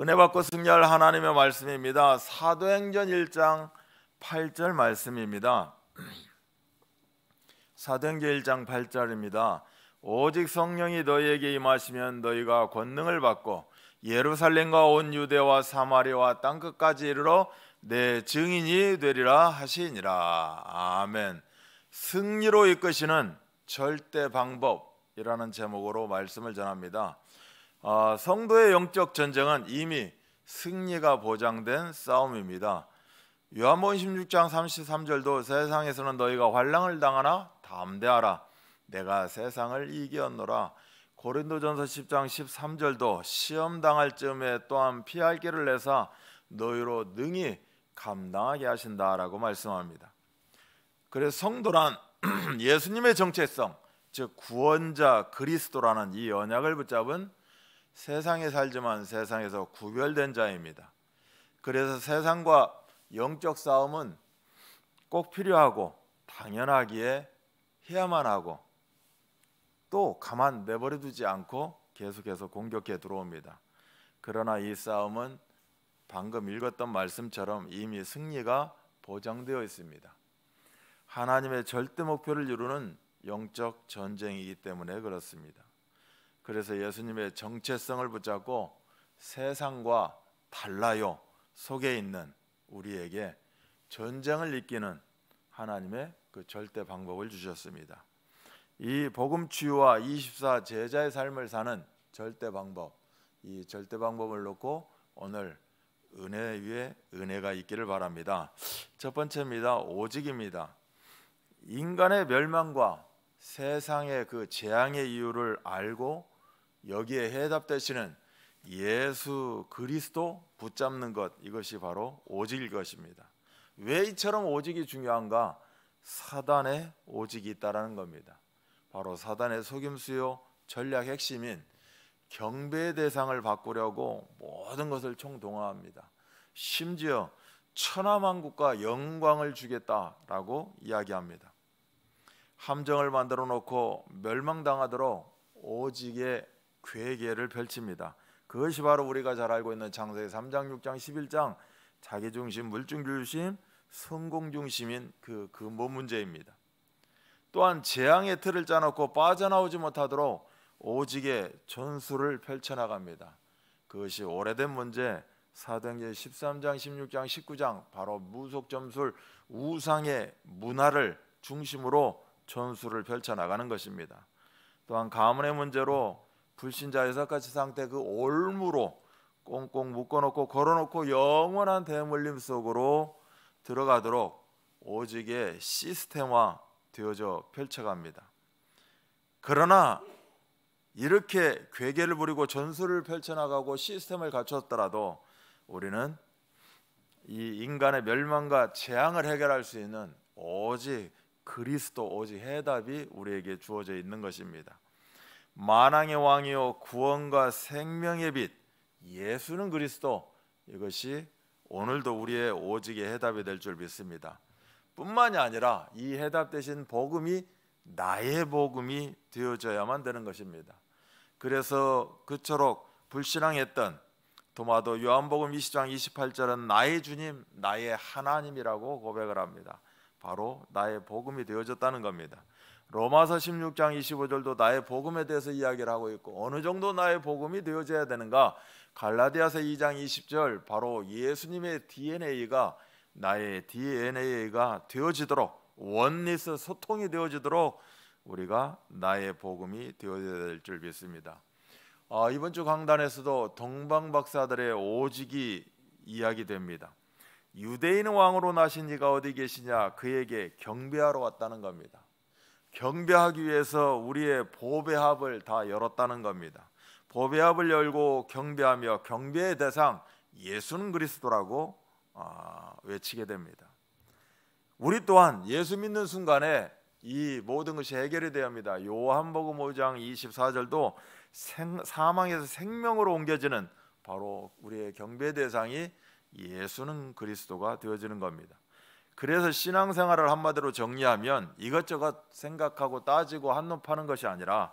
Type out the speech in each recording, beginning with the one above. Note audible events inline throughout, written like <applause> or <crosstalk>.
은혜 받고 승리할 하나님의 말씀입니다. 사도행전 1장 8절 말씀입니다. <clears throat> 사도행전 1장 8절입니다. 오직 성령이 너희에게 임하시면 너희가 권능을 받고 예루살렘과 온 유대와 사마리와 땅 끝까지 이르러 내 증인이 되리라 하시니라. 아멘. 승리로 이끄시는 절대 방법이라는 제목으로 말씀을 전합니다. 어, 성도의 영적 전쟁은 이미 승리가 보장된 싸움입니다. 요한복음 16장 33절도 세상에서는 너희가 환란을 당하나 담대하라 내가 세상을 이기었노라. 고린도전서 10장 13절도 시험 당할 즈음에 또한 피할 길을 내사 너희로 능히 감당하게 하신다라고 말씀합니다. 그래서 성도란 <clears throat> 예수님의 정체성, 즉 구원자 그리스도라는 이 언약을 붙잡은 세상에 살지만 세상에서 구별된 자입니다. 그래서 세상과 영적 싸움은 꼭 필요하고 당연하기에 해야만 하고 또 가만 내버려 두지 않고 계속해서 공격해 들어옵니다. 그러나 이 싸움은 방금 읽었던 말씀처럼 이미 승리가 보장되어 있습니다. 하나님의 절대 목표를 이루는 영적 전쟁이기 때문에 그렇습니다. 그래서 예수님의 정체성을 붙잡고 세상과 달라요 속에 있는 우리에게 전쟁을 이기는 하나님의 그 절대 방법을 주셨습니다. 이 복음 치유와 24 제자의 삶을 사는 절대 방법, 이 절대 방법을 놓고 오늘 은혜 위에 은혜가 있기를 바랍니다. 첫 번째입니다. 오직입니다. 인간의 멸망과 세상의 그 재앙의 이유를 알고 여기에 해답되시는 예수 그리스도 붙잡는 것 이것이 바로 오직일 것입니다. 왜 이처럼 오직이 중요한가? 사단의 오직이 있다라는 겁니다. 바로 사단의 속임수요 전략 핵심인 경배 대상을 바꾸려고 모든 것을 총동원합니다. 심지어 천하만국과 영광을 주겠다라고 이야기합니다. 함정을 만들어 놓고 멸망당하도록 오직의 괴계를 펼칩니다. 그것이 바로 우리가 잘 알고 있는 창세기 3장, 6장, 11장 자기 중심, 물질 중심, 성공 중심인 그 근본 그 뭐 문제입니다. 또한 재앙의 틀을 짜놓고 빠져나오지 못하도록 오직의 전술을 펼쳐나갑니다. 그것이 오래된 문제 사도행전 13장, 16장, 19장 바로 무속 점술 우상의 문화를 중심으로 전술을 펼쳐 나가는 것입니다. 또한 가문의 문제로 불신자 여섯가지 상태 그 올무로 꽁꽁 묶어놓고 걸어놓고 영원한 대물림 속으로 들어가도록 오직의 시스템화 되어져 펼쳐갑니다. 그러나 이렇게 괴계를 부리고 전술을 펼쳐나가고 시스템을 갖췄더라도 우리는 이 인간의 멸망과 재앙을 해결할 수 있는 오직 그리스도 오직 해답이 우리에게 주어져 있는 것입니다. 만왕의 왕이요 구원과 생명의 빛 예수는 그리스도 이것이 오늘도 우리의 오직의 해답이 될 줄 믿습니다. 뿐만이 아니라 이 해답 대신 복음이 나의 복음이 되어져야만 되는 것입니다. 그래서 그처럼 불신앙했던 도마도 요한복음 20장 28절은 나의 주님, 나의 하나님이라고 고백을 합니다. 바로 나의 복음이 되어졌다는 겁니다. 로마서 16장 25절도 나의 복음에 대해서 이야기를 하고 있고 어느 정도 나의 복음이 되어져야 되는가? 갈라디아서 2장 20절 바로 예수님의 DNA가 나의 DNA가 되어지도록 원리스 소통이 되어지도록 우리가 나의 복음이 되어야 될 줄 믿습니다. 아, 이번 주 강단에서도 동방 박사들의 오직이 이야기됩니다. 유대인 왕으로 나신 이가 어디 계시냐? 그에게 경배하러 왔다는 겁니다. 경배하기 위해서 우리의 보배합을 다 열었다는 겁니다. 보배합을 열고 경배하며 경배의 대상 예수는 그리스도라고 아, 외치게 됩니다. 우리 또한 예수 믿는 순간에 이 모든 것이 해결이 되어 합니다. 요한복음 5장 24절도 생, 사망에서 생명으로 옮겨지는 바로 우리의 경배 대상이 예수는 그리스도가 되어지는 겁니다. 그래서 신앙생활을 한마디로 정리하면 이것저것 생각하고 따지고 한눈 파는 것이 아니라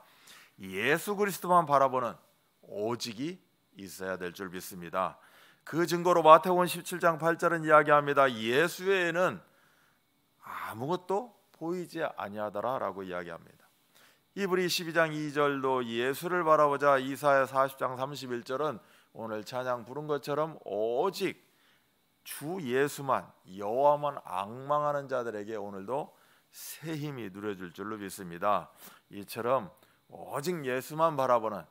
예수 그리스도만 바라보는 오직이 있어야 될 줄 믿습니다. 그 증거로 마태원 17장 8절은 이야기합니다. 예수 외에는 아무것도 보이지 아니하더라라고 이야기합니다. 이브리 12장 2절도 예수를 바라보자 이사야 40장 31절은 오늘 찬양 부른 것처럼 오직 주 예수만 여호와만 악망하는 자들에게 오늘도 새 힘이 누려질 줄로 믿습니다. 이처럼 오직 예수만 바라보는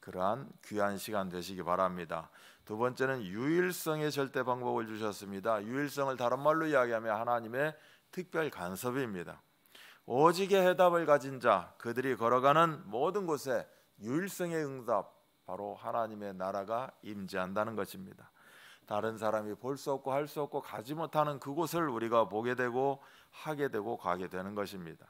그러한 귀한 시간 되시기 바랍니다. 두 번째는 유일성의 절대 방법을 주셨습니다. 유일성을 다른 말로 이야기하면 하나님의 특별 간섭입니다. 오직의 해답을 가진 자 그들이 걸어가는 모든 곳에 유일성의 응답 바로 하나님의 나라가 임재한다는 것입니다. 다른 사람이 볼 수 없고 할 수 없고 가지 못하는 그곳을 우리가 보게 되고 하게 되고 가게 되는 것입니다.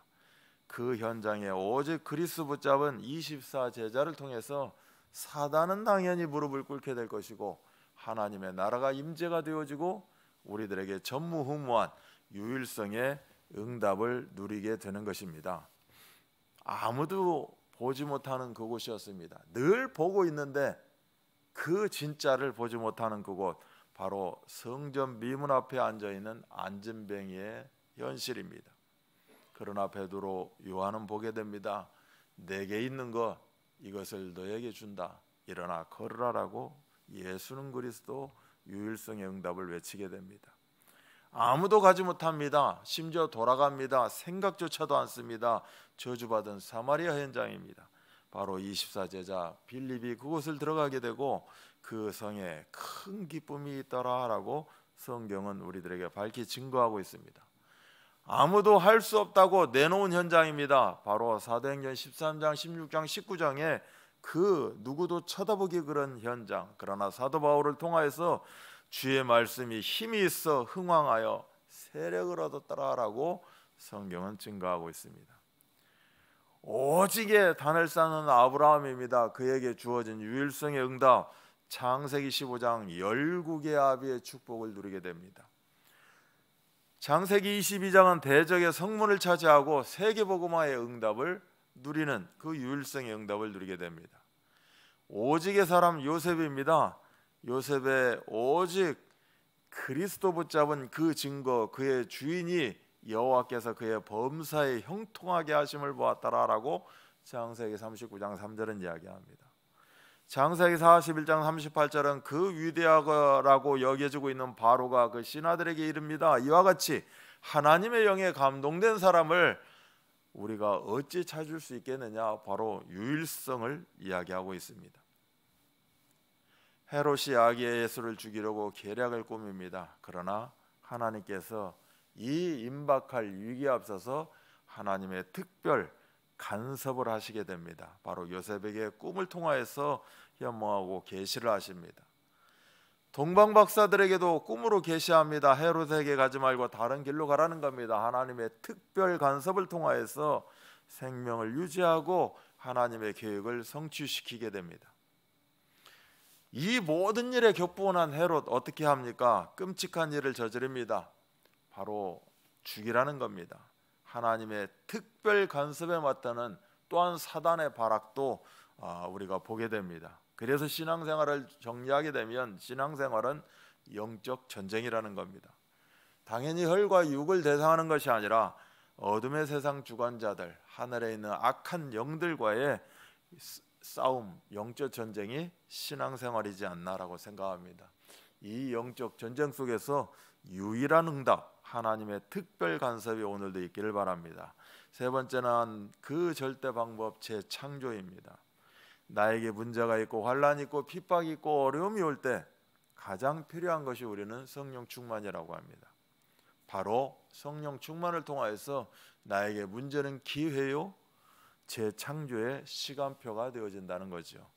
그 현장에 오직 그리스 붙잡은 24 제자를 통해서 사단은 당연히 무릎을 꿇게 될 것이고 하나님의 나라가 임재가 되어지고 우리들에게 전무후무한 유일성의 응답을 누리게 되는 것입니다. 아무도 보지 못하는 그곳이었습니다. 늘 보고 있는데 그 진짜를 보지 못하는 그곳 바로 성전 미문 앞에 앉아 있는 안진뱅이의 현실입니다. 그러나 베드로 요한은 보게 됩니다. 내게 있는 것 이것을 너에게 준다. 일어나 걸으라라고 예수는 그리스도 유일성의 응답을 외치게 됩니다. 아무도 가지 못합니다. 심지어 돌아갑니다. 생각조차도 않습니다. 저주받은 사마리아 현장입니다. 바로 24제자 빌립이 그곳을 들어가게 되고 그 성에 큰 기쁨이 있더라라고 성경은 우리들에게 밝히 증거하고 있습니다. 아무도 할 수 없다고 내놓은 현장입니다. 바로 사도행전 13장, 16장, 19장에 그 누구도 쳐다보기 그런 현장. 그러나 사도 바울을 통하여서 주의 말씀이 힘이 있어 흥왕하여 세력을 얻었더라라고 성경은 증거하고 있습니다. 오직에 단을 쌓는 아브라함입니다. 그에게 주어진 유일성의 응답 창세기 15장 열국의 아비의 축복을 누리게 됩니다. 창세기 22장은 대적의 성문을 차지하고 세계복음화의 응답을 누리는 그 유일성의 응답을 누리게 됩니다. 오직의 사람 요셉입니다. 요셉의 오직 그리스도 붙잡은 그 증거, 그의 주인이 여호와께서 그의 범사에 형통하게 하심을 보았다라라고 장세기 39장 3절은 이야기합니다. 창세기 41장 38절은 그 위대하라고 여겨지고 있는 바로가 그 신하들에게 이릅니다. 이와 같이 하나님의 영에 감동된 사람을 우리가 어찌 찾을 수 있겠느냐? 바로 유일성을 이야기하고 있습니다. 헤롯이 아기의 예수를 죽이려고 계략을 꾸밉니다. 그러나 하나님께서 이 임박할 위기에 앞서서 하나님의 특별 간섭을 하시게 됩니다. 바로 요셉에게 꿈을 통하여서 현몽하고 계시를 하십니다. 동방 박사들에게도 꿈으로 계시합니다. 헤롯에게 가지 말고 다른 길로 가라는 겁니다. 하나님의 특별 간섭을 통하여서 생명을 유지하고 하나님의 계획을 성취시키게 됩니다. 이 모든 일에 격분한 헤롯 어떻게 합니까? 끔찍한 일을 저지릅니다. 바로 죽이라는 겁니다. 하나님의 특별 간섭에 맞다는 또한 사단의 발악도 어, 우리가 보게 됩니다. 그래서 신앙생활을 정리하게 되면 신앙생활은 영적 전쟁이라는 겁니다. 당연히 혈과 육을 대상하는 것이 아니라 어둠의 세상 주관자들, 하늘에 있는 악한 영들과의 싸움, 영적 전쟁이 신앙생활이지 않나라고 생각합니다. 이 영적 전쟁 속에서 유일한 응답, 하나님의 특별 간섭이 오늘도 있기를 바랍니다. 세 번째는 그 절대 방법 재창조입니다. 나에게 문제가 있고 환란 있고 핍박 있고 어려움이 올 때 가장 필요한 것이 우리는 성령 충만이라고 합니다. 바로 성령 충만을 통하여서 나에게 문제는 기회요 재창조의 시간표가 되어진다는 거죠.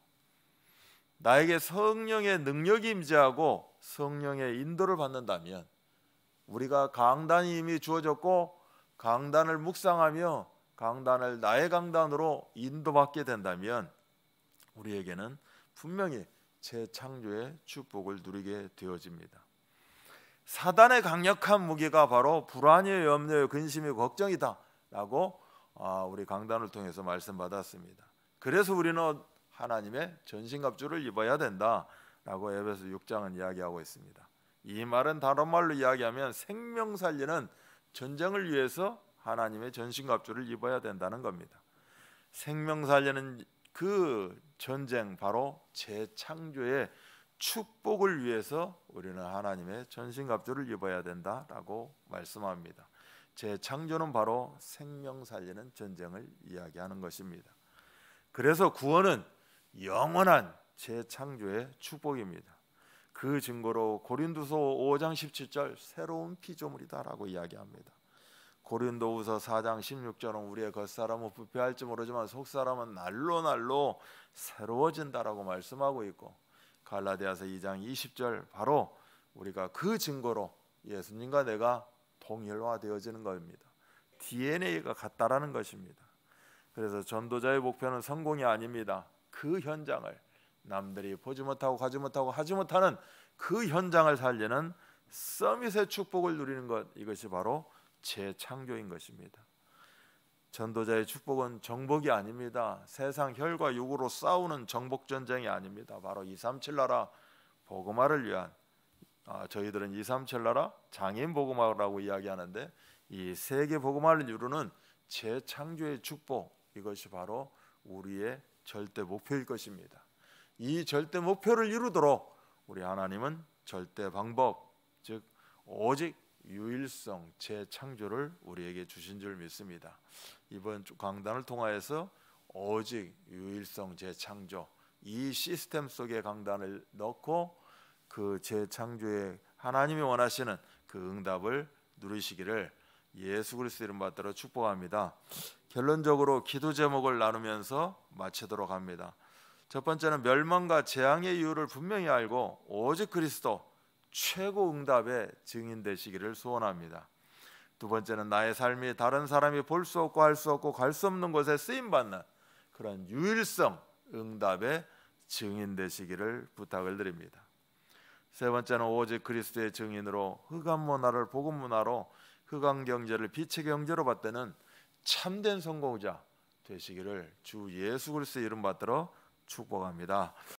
나에게 성령의 능력이 임재하고 성령의 인도를 받는다면 우리가 강단이 이미 주어졌고 강단을 묵상하며 강단을 나의 강단으로 인도받게 된다면 우리에게는 분명히 재창조의 축복을 누리게 되어집니다. 사단의 강력한 무기가 바로 불안이염려예 근심이 걱정이다라고 아, 우리 강단을 통해서 말씀받았습니다. 그래서 우리는 하나님의 전신갑주를 입어야 된다라고 에베소 6장은 이야기하고 있습니다. 이 말은 다른 말로 이야기하면 생명 살리는 전쟁을 위해서 하나님의 전신갑주를 입어야 된다는 겁니다. 생명 살리는 그 전쟁 바로 재창조의 축복을 위해서 우리는 하나님의 전신갑주를 입어야 된다라고 말씀합니다. 재창조는 바로 생명 살리는 전쟁을 이야기하는 것입니다. 그래서 구원은 영원한 재창조의 축복입니다. 그 증거로 고린도서 5장 17절 새로운 피조물이다라고 이야기합니다. 고린도후서 4장 16절은 우리의 겉사람은 부패할지 모르지만 속사람은 날로 날로 새로워진다라고 말씀하고 있고 갈라디아서 2장 20절 바로 우리가 그 증거로 예수님과 내가 동일화되어지는 겁니다. DNA가 같다라는 것입니다. 그래서 전도자의 목표는 성공이 아닙니다. 그 현장을 남들이 보지 못하고 가지 못하고 하지 못하는 그 현장을 살리는 서밋의 축복을 누리는 것 이것이 바로 재창조인 것입니다. 전도자의 축복은 정복이 아닙니다. 세상 혈과 육으로 싸우는 정복 전쟁이 아닙니다. 바로 237 나라 복음화를 위한 아, 저희들은 237 나라 장인 복음화라고 이야기하는데 이 세계 복음화를 이루는 재창조의 축복 이것이 바로 우리의 절대 목표일 것입니다. 이 절대 목표를 이루도록 우리 하나님은 절대 방법, 즉 오직 유일성 재창조를 우리에게 주신 줄 믿습니다. 이번 강단을 통하여서 오직 유일성 재창조 이 시스템 속에 강단을 넣고 그 재창조에 하나님이 원하시는 그 응답을 누리시기를 예수 그리스도 이름 받들어 축복합니다. 결론적으로 기도 제목을 나누면서 마치도록 합니다. 첫 번째는 멸망과 재앙의 이유를 분명히 알고 오직 그리스도 최고 응답의 증인 되시기를 소원합니다. 두 번째는 나의 삶이 다른 사람이 볼 수 없고 할 수 없고 갈 수 없는 곳에 쓰임 받는 그런 유일성 응답의 증인 되시기를 부탁을 드립니다. 세 번째는 오직 그리스도의 증인으로 흑암 문화를 복음 문화로 흑암 경제를 빛의 경제로 받드는 참된 성공자 되시기를 주 예수 그리스도의 이름 받들어 축복합니다.